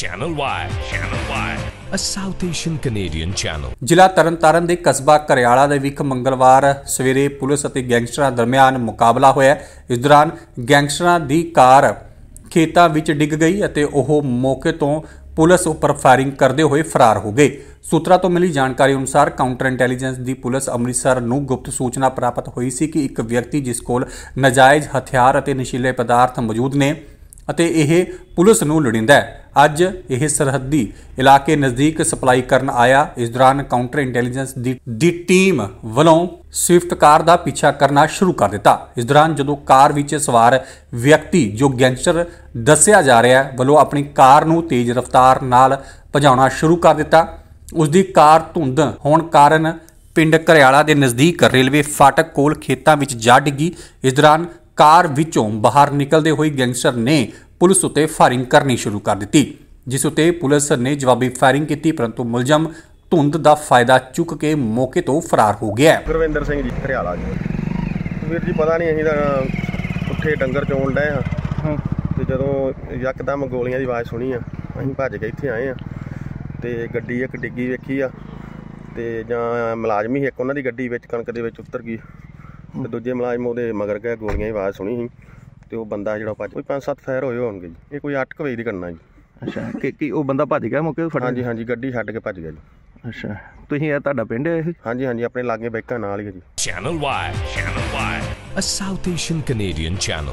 channel Y channel Y ਅ South Asian Canadian channel ਜ਼ਿਲ੍ਹਾ ਤਰਨਤਾਰਨ ਦੇ ਕਸਬਾ ਕਰਿਆਲਾ ਦੇ ਵਿਖ ਮੰਗਲਵਾਰ ਸਵੇਰੇ ਪੁਲਿਸ ਅਤੇ ਗੈਂਗਸਟਰਾਂ ਦਰਮਿਆਨ ਮੁਕਾਬਲਾ ਹੋਇਆ ਇਸ ਦੌਰਾਨ ਗੈਂਗਸਟਰਾਂ ਦੀ ਕਾਰ ਖੇਤਾਂ ਵਿੱਚ ਡਿੱਗ ਗਈ ਅਤੇ ਉਹ ਮੌਕੇ ਤੋਂ ਪੁਲਿਸ ਉੱਪਰ ਫਾਇਰਿੰਗ ਕਰਦੇ ਹੋਏ ਫਰਾਰ ਹੋ ਗਏ ਸੂਤਰਾਂ ਤੋਂ ਮਿਲੀ ਜਾਣਕਾਰੀ ਅਨੁਸਾਰ ਕਾਊਂਟਰ ਇੰਟੈਲੀਜੈਂਸ ਦੀ ਪੁਲਿਸ ਅੰਮ੍ਰਿਤਸਰ ਨੂੰ ਗੁਪਤ ਸੂਚਨਾ ਪ੍ਰਾਪਤ ਹੋਈ ਸੀ ਕਿ ਇੱਕ ਵਿਅਕਤੀ ਜਿਸ ਕੋਲ ਨਜਾਇਜ਼ ਹਥਿਆਰ ਅਤੇ ਨਸ਼ੀਲੇ ਪਦਾਰਥ ਮੌਜੂਦ ਨੇ ਅਤੇ ਇਹ ਪੁਲਿਸ ਨੂੰ ਲੜਿੰਦਾ ਹੈ ਅੱਜ ਇਹ ਸਰਹੱਦੀ ਇਲਾਕੇ ਨਜ਼ਦੀਕ ਸਪਲਾਈ ਕਰਨ ਆਇਆ ਇਸ ਦੌਰਾਨ ਕਾਊਂਟਰ ਇੰਟੈਲੀਜੈਂਸ ਦੀ ਟੀਮ ਵੱਲੋਂ ਸਵਿਫਟ ਕਾਰ ਦਾ ਪਿੱਛਾ ਕਰਨਾ ਸ਼ੁਰੂ ਕਰ ਦਿੱਤਾ ਇਸ ਦੌਰਾਨ ਜਦੋਂ ਕਾਰ ਵਿੱਚ ਸਵਾਰ ਵਿਅਕਤੀ ਜੋ ਗੈਂਗਸਟਰ ਦੱਸਿਆ ਜਾ ਰਿਹਾ ਹੈ ਵੱਲੋਂ ਆਪਣੀ ਕਾਰ ਨੂੰ ਤੇਜ਼ ਰਫ਼ਤਾਰ ਨਾਲ ਭਜਾਉਣਾ ਸ਼ੁਰੂ ਕਰ ਦਿੱਤਾ ਉਸ ਦੀ ਕਾਰ ਧੁੰਦ ਹੋਣ ਕਾਰਨ ਪਿੰਡ ਕਰਿਆਲਾ ਦੇ ਨਜ਼ਦੀਕ ਰੇਲਵੇ ਫਾਟਕ ਕੋਲ ਖੇਤਾਂ ਵਿੱਚ ਜਾ ਡਿੱਗੀ ਇਸ ਦੌਰਾਨ ਕਾਰ ਵਿੱਚੋਂ ਬਾਹਰ ਨਿਕਲਦੇ ਹੋਏ ਗੈਂਗਸਟਰ ਨੇ ਪੁਲਿਸ ਉੱਤੇ ਫਾਇਰਿੰਗ ਕਰਨੀ ਸ਼ੁਰੂ ਕਰ ਦਿੱਤੀ ਜਿਸ ਉਤੇ ਪੁਲਿਸ ਨੇ ਜਵਾਬੀ ਫਾਇਰਿੰਗ ਕੀਤੀ ਪਰੰਤੂ ਮੁਲਜ਼ਮ ਧੁੰਦ ਦਾ ਫਾਇਦਾ ਚੁੱਕ ਕੇ ਮੌਕੇ ਤੋਂ ਫਰਾਰ ਹੋ ਗਿਆ ਗੁਰਵਿੰਦਰ ਸਿੰਘ ਜੀ ਹਰਿਆਲਾ ਜੀ ਵੀਰ ਜੀ ਪਤਾ ਨਹੀਂ ਅਸੀਂ ਤਾਂ ਉੱਥੇ ਡੰਗਰ ਚੋਣ ਡਏ ਹਾਂ ਤੇ ਜਦੋਂ ਯਕਦਮ ਗੋਲੀਆਂ ਦੀ ਆਵਾਜ਼ ਸੁਣੀ ਆ ਅਸੀਂ ਭੱਜ ਕੇ ਇੱਥੇ ਆਏ ਆ ਤੇ ਗੱਡੀ ਇੱਕ ਡਿੱਗੀ ਵੇਖੀ ਆ ਤੇ ਜਾਂ ਮੁਲਾਜ਼ਮੀ ਇੱਕ ਉਹਨਾਂ ਦੀ ਗੱਡੀ ਵਿੱਚ ਕਣਕ ਦੇ ਵਿੱਚ ਉਤਰ ਗਈ ਤੇ ਦੂਜੇ ਮਲਾਜ ਉਹਦੇ ਮਗਰ ਗਿਆ ਗੋਲੀਆਂ ਦੀ ਆਵਾਜ਼ ਸੁਣੀ ਸੀ ਤੇ ਉਹ ਬੰਦਾ ਜਿਹੜਾ ਭੱਜ ਕੋਈ 5-7 ਫਾਇਰ ਹੋਏ ਹੋਣਗੇ ਜੀ ਇਹ ਕੋਈ 8 ਵਜੇ ਦੀ ਕਰਨਾ ਜੀ ਅੱਛਾ ਕਿ ਕਿ ਉਹ ਬੰਦਾ ਭੱਜ ਗਿਆ ਮੌਕੇ ਫੜ ਹਾਂਜੀ ਹਾਂਜੀ ਗੱਡੀ ਛੱਡ ਕੇ ਭੱਜ ਗਿਆ ਜੀ ਅੱਛਾ ਤੁਸੀਂ ਇਹ ਤੁਹਾਡਾ ਪਿੰਡ ਹੈ ਇਹ ਹਾਂਜੀ ਹਾਂਜੀ ਆਪਣੇ ਲਾਗੇ ਬੈਕਾਂ ਨਾਲ ਹੀ ਹੈ ਜੀ ਚੈਨਲ ਵਾਈ ਚੈਨਲ ਵਾਈ ਅ ਸਾਊਥ ਏਸ਼ੀਅਨ ਕੈਨੇਡੀਅਨ ਚੈਨਲ